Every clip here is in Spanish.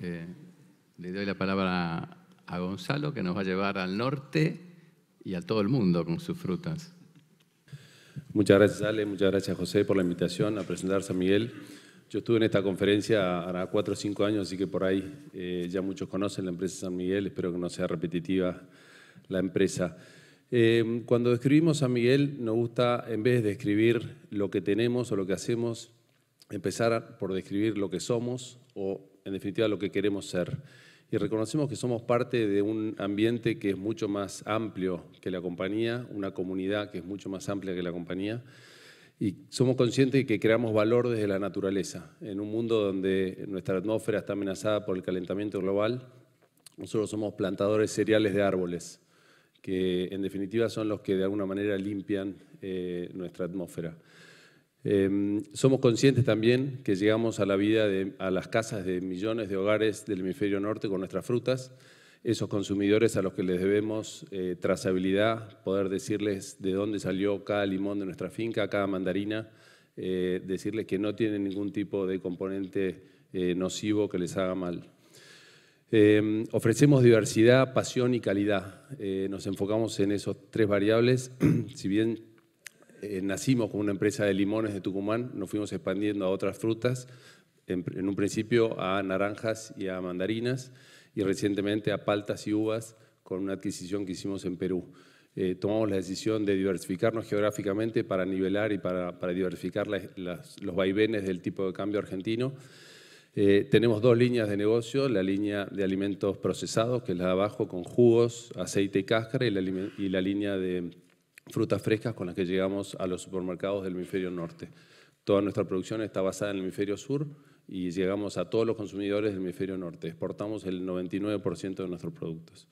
Eh, le doy la palabra a Gonzalo, que nos va a llevar al norte y a todo el mundo con sus frutas. Muchas gracias, Ale. Muchas gracias, José, por la invitación a presentar San Miguel. Yo estuve en esta conferencia hace cuatro o cinco años, así que por ahí eh, ya muchos conocen la empresa San Miguel. Espero que no sea repetitiva la empresa. Eh, cuando describimos San Miguel, nos gusta, en vez de describir lo que tenemos o lo que hacemos, empezar por describir lo que somos o en definitiva lo que queremos ser. Y reconocemos que somos parte de un ambiente que es mucho más amplio que la compañía, una comunidad que es mucho más amplia que la compañía. Y somos conscientes de que creamos valor desde la naturaleza. En un mundo donde nuestra atmósfera está amenazada por el calentamiento global, nosotros somos plantadores cereales de árboles, que en definitiva son los que de alguna manera limpian eh, nuestra atmósfera. Em, somos conscientes también que llegamos a la vida, de, a las casas de millones de hogares del hemisferio norte con nuestras frutas, esos consumidores a los que les debemos eh, trazabilidad, poder decirles de dónde salió cada limón de nuestra finca, cada mandarina, eh, decirles que no tienen ningún tipo de componente eh, nocivo que les haga mal. Em, ofrecemos diversidad, pasión y calidad. nos enfocamos en esos tres variables, si bien eh, nacimos con una empresa de limones de Tucumán, nos fuimos expandiendo a otras frutas, en, un principio a naranjas y a mandarinas, y recientemente a paltas y uvas con una adquisición que hicimos en Perú. Eh, tomamos la decisión de diversificarnos geográficamente para nivelar y para, diversificar los vaivenes del tipo de cambio argentino. Eh, tenemos dos líneas de negocio, la línea de alimentos procesados, que es la de abajo, con jugos, aceite y cáscara, y la línea de frutas frescas con las que llegamos a los supermercados del hemisferio norte. Toda nuestra producción está basada en el hemisferio sur y llegamos a todos los consumidores del hemisferio norte. Exportamos el 99% de nuestros productos.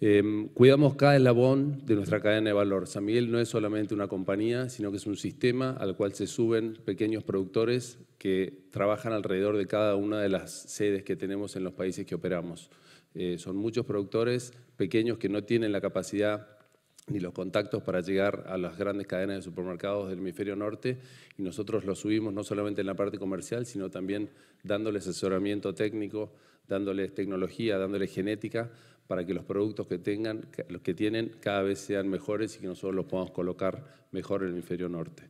Em, cuidamos cada eslabón de nuestra cadena de valor. San Miguel no es solamente una compañía, sino que es un sistema al cual se suben pequeños productores que trabajan alrededor de cada una de las sedes que tenemos en los países que operamos. Eh, son muchos productores pequeños que no tienen la capacidad ni los contactos para llegar a las grandes cadenas de supermercados del hemisferio norte y nosotros los subimos no solamente en la parte comercial, sino también dándoles asesoramiento técnico, dándoles tecnología, dándoles genética para que los productos que tengan, los que tienen cada vez sean mejores y que nosotros los podamos colocar mejor en el hemisferio norte.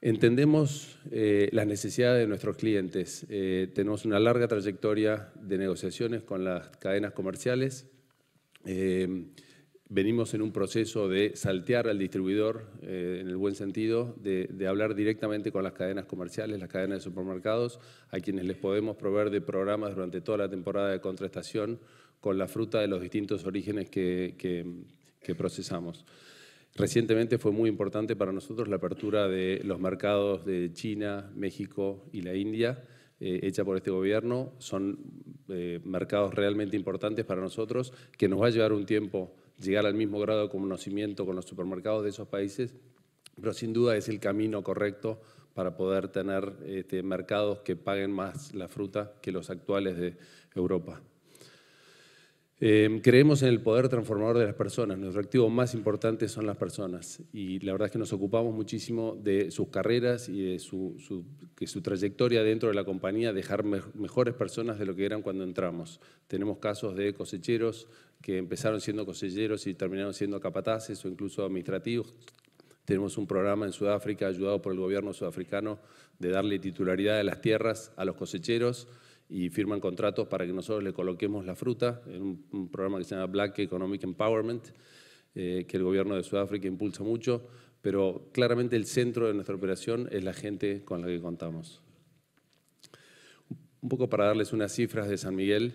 Entendemos eh, las necesidades de nuestros clientes. Eh, tenemos una larga trayectoria de negociaciones con las cadenas comerciales. Eh, venimos en un proceso de saltear al distribuidor, eh, en el buen sentido, de, hablar directamente con las cadenas comerciales, las cadenas de supermercados, a quienes les podemos proveer de programas durante toda la temporada de contraestación con la fruta de los distintos orígenes que, procesamos. Recientemente fue muy importante para nosotros la apertura de los mercados de China, México y la India, eh, hecha por este gobierno. Son eh, mercados realmente importantes para nosotros, que nos va a llevar un tiempo llegar al mismo grado de conocimiento con los supermercados de esos países, pero sin duda es el camino correcto para poder tener este, mercados que paguen más la fruta que los actuales de Europa. Em, creemos en el poder transformador de las personas. Nuestro activo más importante son las personas. Y la verdad es que nos ocupamos muchísimo de sus carreras y de su, trayectoria dentro de la compañía, dejar mejores personas de lo que eran cuando entramos. Tenemos casos de cosecheros que empezaron siendo cosecheros y terminaron siendo capataces o incluso administrativos. Tenemos un programa en Sudáfrica ayudado por el gobierno sudafricano de darle titularidad de las tierras a los cosecheros y firman contratos para que nosotros le coloquemos la fruta en un, programa que se llama Black Economic Empowerment, eh, que el gobierno de Sudáfrica impulsa mucho, pero claramente el centro de nuestra operación es la gente con la que contamos. Un poco para darles unas cifras de San Miguel,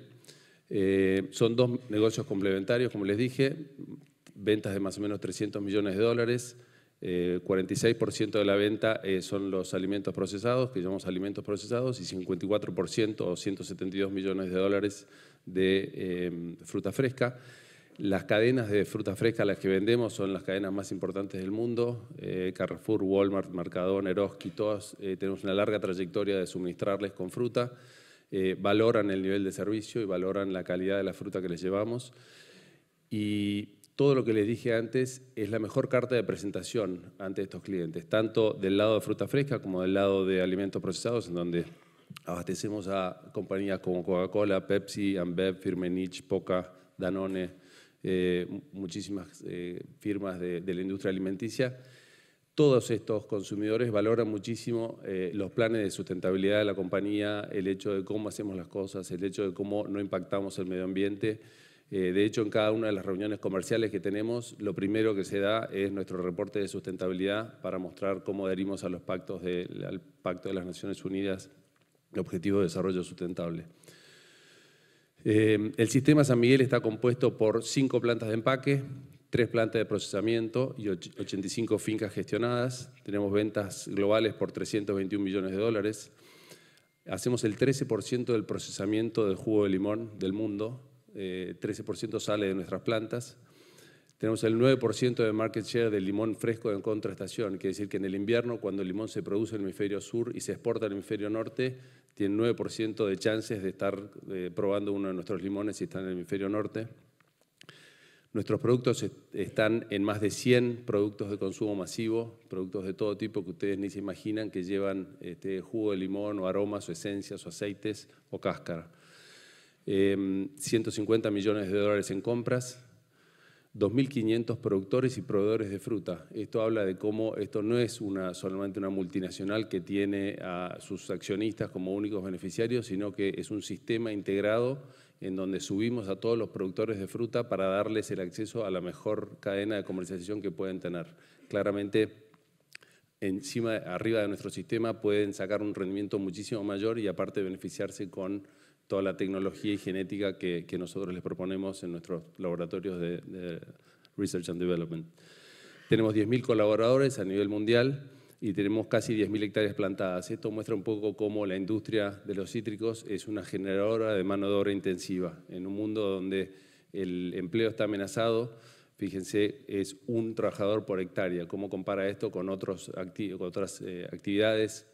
eh, son dos negocios complementarios, como les dije, ventas de más o menos 300 millones de dólares, 46% eh, de la venta eh, son los alimentos procesados, que llamamos alimentos procesados, y 54% o 172 millones de dólares de eh, fruta fresca. Las cadenas de fruta fresca las que vendemos son las cadenas más importantes del mundo, Carrefour, Walmart, Mercadona, Eroski, todas tenemos una larga trayectoria de suministrarles con fruta, valoran el nivel de servicio y valoran la calidad de la fruta que les llevamos. Y todo lo que les dije antes es la mejor carta de presentación ante estos clientes, tanto del lado de fruta fresca como del lado de alimentos procesados, en donde abastecemos a compañías como Coca-Cola, Pepsi, Ambev, Firmenich, Poca, Danone, eh, muchísimas eh, firmas de, la industria alimenticia. Todos estos consumidores valoran muchísimo eh, los planes de sustentabilidad de la compañía, el hecho de cómo hacemos las cosas, el hecho de cómo no impactamos el medio ambiente eh, de hecho, en cada una de las reuniones comerciales que tenemos, lo primero que se da es nuestro reporte de sustentabilidad para mostrar cómo adherimos a los pactos al Pacto de las Naciones Unidas de Objetivos de Desarrollo Sustentable. Eh, el sistema San Miguel está compuesto por cinco plantas de empaque, tres plantas de procesamiento y 85 fincas gestionadas. Tenemos ventas globales por 321 millones de dólares. Hacemos el 13% del procesamiento del jugo de limón del mundo 13% eh, sale de nuestras plantas. Tenemos el 9% de market share del limón fresco en contraestación, quiere decir que en el invierno, cuando el limón se produce en el hemisferio sur y se exporta al hemisferio norte, tiene 9% de chances de estar eh, probando uno de nuestros limones si está en el hemisferio norte. Nuestros productos están en más de 100 productos de consumo masivo, productos de todo tipo que ustedes ni se imaginan que llevan este, jugo de limón o aromas o esencias o aceites o cáscara. 150 em, millones de dólares en compras, 2.500 productores y proveedores de fruta. Esto habla de cómo esto no es solamente una multinacional que tiene a sus accionistas como únicos beneficiarios, sino que es un sistema integrado en donde subimos a todos los productores de fruta para darles el acceso a la mejor cadena de comercialización que pueden tener. Claramente, encima, arriba de nuestro sistema pueden sacar un rendimiento muchísimo mayor y aparte beneficiarse con toda la tecnología y genética que, nosotros les proponemos en nuestros laboratorios de, Research and Development. Tenemos 10.000 colaboradores a nivel mundial y tenemos casi 10.000 hectáreas plantadas. Esto muestra un poco cómo la industria de los cítricos es una generadora de mano de obra intensiva. En un mundo donde el empleo está amenazado, fíjense, es un trabajador por hectárea. ¿Cómo compara esto con otros otras eh, actividades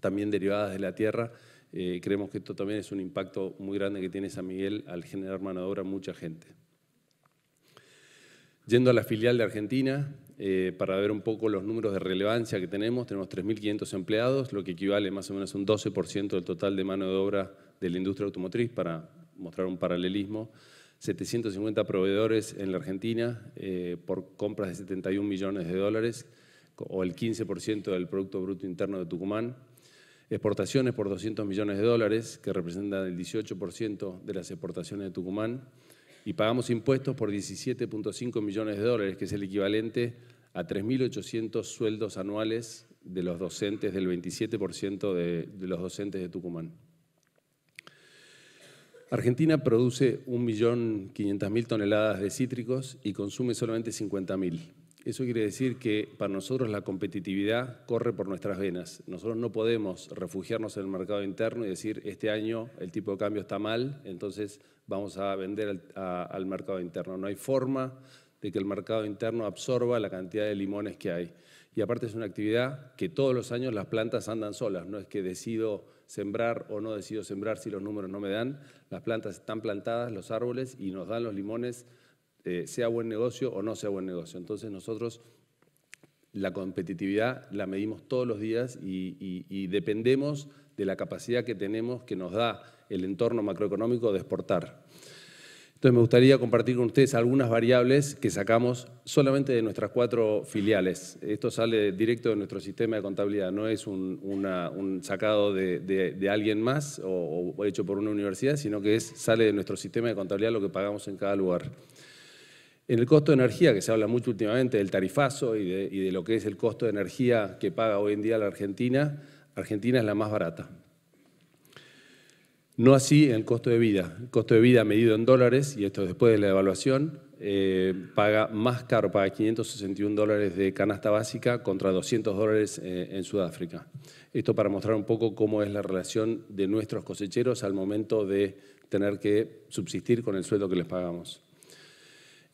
también derivadas de la tierra? Eh, creemos que esto también es un impacto muy grande que tiene San Miguel al generar mano de obra a mucha gente. Yendo a la filial de Argentina, eh, para ver un poco los números de relevancia que tenemos, tenemos 3.500 empleados, lo que equivale más o menos a un 12% del total de mano de obra de la industria automotriz, para mostrar un paralelismo. 750 proveedores en la Argentina eh, por compras de 71 millones de dólares, o el 15% del Producto Bruto Interno de Tucumán exportaciones por 200 millones de dólares, que representan el 18% de las exportaciones de Tucumán, y pagamos impuestos por 17.5 millones de dólares, que es el equivalente a 3.800 sueldos anuales de los docentes, del 27% de, de, los docentes de Tucumán. Argentina produce 1.500.000 toneladas de cítricos y consume solamente 50.000. Eso quiere decir que para nosotros la competitividad corre por nuestras venas. Nosotros no podemos refugiarnos en el mercado interno y decir, este año el tipo de cambio está mal, entonces vamos a vender al, mercado interno. No hay forma de que el mercado interno absorba la cantidad de limones que hay. Y aparte es una actividad que todos los años las plantas andan solas, no es que decido sembrar o no decido sembrar si los números no me dan, las plantas están plantadas, los árboles, y nos dan los limones este, sea buen negocio o no sea buen negocio. Entonces nosotros la competitividad la medimos todos los días y, dependemos de la capacidad que tenemos que nos da el entorno macroeconómico de exportar. Entonces me gustaría compartir con ustedes algunas variables que sacamos solamente de nuestras cuatro filiales. Esto sale directo de nuestro sistema de contabilidad, no es un, sacado de, alguien más o, o, hecho por una universidad, sino que es, sale de nuestro sistema de contabilidad lo que pagamos en cada lugar. En el costo de energía, que se habla mucho últimamente del tarifazo y de, lo que es el costo de energía que paga hoy en día la Argentina, Argentina es la más barata. No así en el costo de vida. El costo de vida medido en dólares, y esto después de la evaluación, eh, paga más caro, paga 561 dólares de canasta básica contra 200 dólares eh, en Sudáfrica. Esto para mostrar un poco cómo es la relación de nuestros cosecheros al momento de tener que subsistir con el sueldo que les pagamos.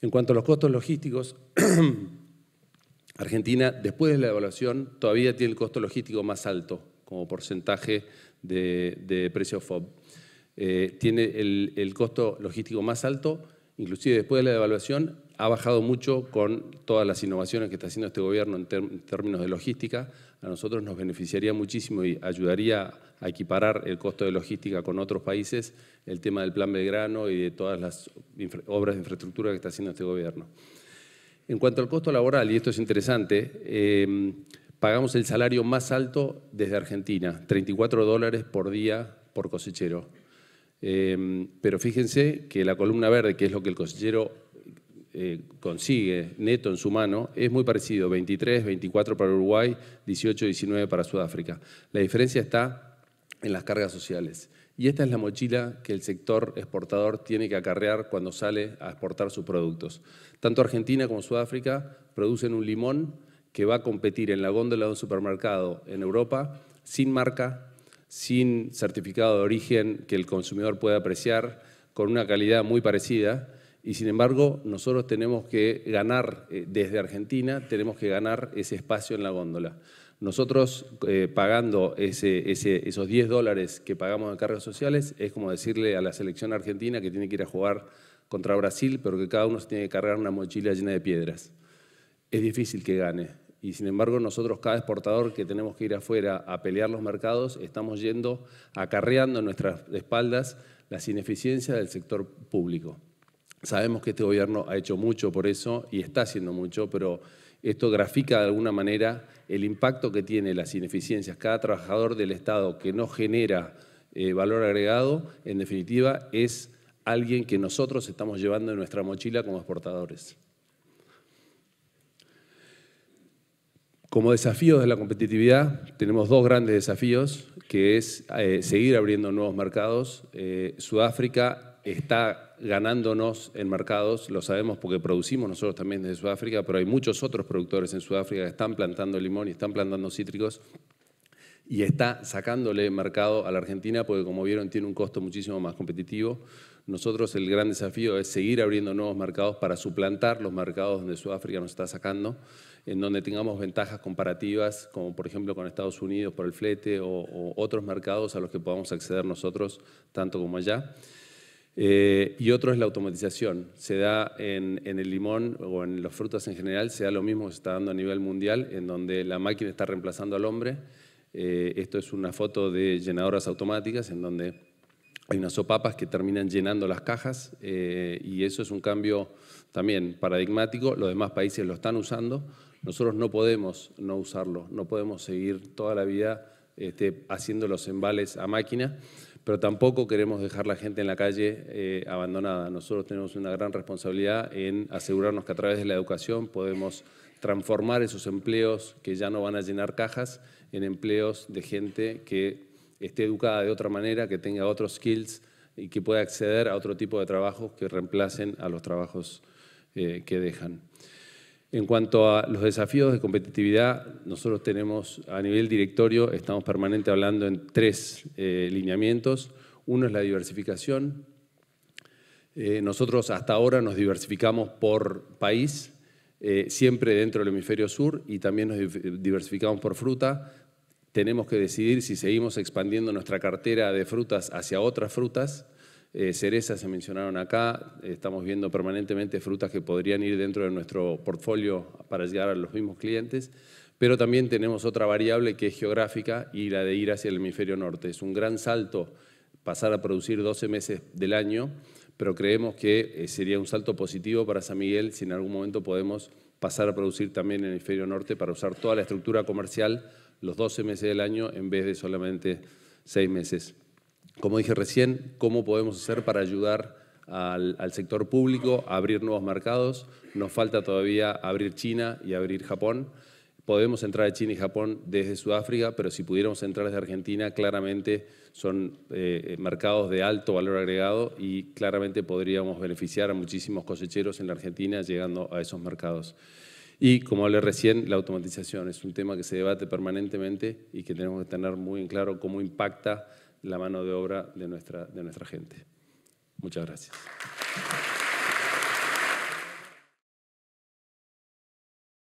En cuanto a los costos logísticos, Argentina, después de la evaluación, todavía tiene el costo logístico más alto como porcentaje de, precio FOB. Eh, tiene el, el costo logístico más alto, inclusive después de la devaluación, ha bajado mucho con todas las innovaciones que está haciendo este gobierno en, términos de logística. A nosotros nos beneficiaría muchísimo y ayudaría a equiparar el costo de logística con otros países, el tema del plan Belgrano y de todas las obras de infraestructura que está haciendo este gobierno. En cuanto al costo laboral, y esto es interesante, em, pagamos el salario más alto desde Argentina, 34 dólares por día por cosechero. Em, pero fíjense que la columna verde, que es lo que el cosechero eh, consigue neto en su mano es muy parecido, 23, 24 para Uruguay, 18, 19 para Sudáfrica. La diferencia está en las cargas sociales. Y esta es la mochila que el sector exportador tiene que acarrear cuando sale a exportar sus productos. Tanto Argentina como Sudáfrica producen un limón que va a competir en la góndola de un supermercado en Europa sin marca, sin certificado de origen que el consumidor pueda apreciar, con una calidad muy parecida y sin embargo nosotros tenemos que ganar, eh, desde Argentina, tenemos que ganar ese espacio en la góndola. Nosotros eh, pagando esos 10 dólares que pagamos en cargas sociales es como decirle a la selección argentina que tiene que ir a jugar contra Brasil, pero que cada uno se tiene que cargar una mochila llena de piedras. Es difícil que gane. Y sin embargo, nosotros, cada exportador que tenemos que ir afuera a pelear los mercados, estamos yendo acarreando en nuestras espaldas las ineficiencias del sector público. Sabemos que este gobierno ha hecho mucho por eso y está haciendo mucho, pero esto grafica de alguna manera el impacto que tiene las ineficiencias. Cada trabajador del Estado que no genera eh, valor agregado, en definitiva, es alguien que nosotros estamos llevando en nuestra mochila como exportadores. Como desafíos de la competitividad, tenemos dos grandes desafíos, que es eh, seguir abriendo nuevos mercados. Eh, Sudáfrica está ganándonos en mercados, lo sabemos porque producimos nosotros también desde Sudáfrica, pero hay muchos otros productores en Sudáfrica que están plantando limón y están plantando cítricos y está sacándole mercado a la Argentina porque como vieron tiene un costo muchísimo más competitivo. Nosotros el gran desafío es seguir abriendo nuevos mercados para suplantar los mercados donde Sudáfrica nos está sacando, en donde tengamos ventajas comparativas, como por ejemplo con Estados Unidos por el flete o, otros mercados a los que podamos acceder nosotros, tanto como allá. Eh, y otro es la automatización. Se da en, el limón o en los frutos en general, se da lo mismo que se está dando a nivel mundial, en donde la máquina está reemplazando al hombre. Eh, esto es una foto de llenadoras automáticas en donde hay unas sopapas que terminan llenando las cajas eh, y eso es un cambio también paradigmático. Los demás países lo están usando. Nosotros no podemos no usarlo, no podemos seguir toda la vida este, haciendo los embales a máquina pero tampoco queremos dejar la gente en la calle eh, abandonada. Nosotros tenemos una gran responsabilidad en asegurarnos que a través de la educación podemos transformar esos empleos que ya no van a llenar cajas en empleos de gente que esté educada de otra manera, que tenga otros skills y que pueda acceder a otro tipo de trabajos que reemplacen a los trabajos eh, que dejan. En cuanto a los desafíos de competitividad, nosotros tenemos a nivel directorio, estamos permanente hablando en tres eh, lineamientos. Uno es la diversificación. Eh, nosotros hasta ahora nos diversificamos por país, eh, siempre dentro del hemisferio sur, y también nos diversificamos por fruta. Tenemos que decidir si seguimos expandiendo nuestra cartera de frutas hacia otras frutas eh, cerezas se mencionaron acá, estamos viendo permanentemente frutas que podrían ir dentro de nuestro portfolio para llegar a los mismos clientes, pero también tenemos otra variable que es geográfica y la de ir hacia el hemisferio norte. Es un gran salto pasar a producir 12 meses del año, pero creemos que eh, sería un salto positivo para San Miguel si en algún momento podemos pasar a producir también en el hemisferio norte para usar toda la estructura comercial los 12 meses del año en vez de solamente 6 meses como dije recién, cómo podemos hacer para ayudar al, sector público a abrir nuevos mercados. Nos falta todavía abrir China y abrir Japón. Podemos entrar a China y Japón desde Sudáfrica, pero si pudiéramos entrar desde Argentina, claramente son eh, mercados de alto valor agregado y claramente podríamos beneficiar a muchísimos cosecheros en la Argentina llegando a esos mercados. Y como hablé recién, la automatización es un tema que se debate permanentemente y que tenemos que tener muy en claro cómo impacta la mano de obra de nuestra, de nuestra gente. Muchas gracias.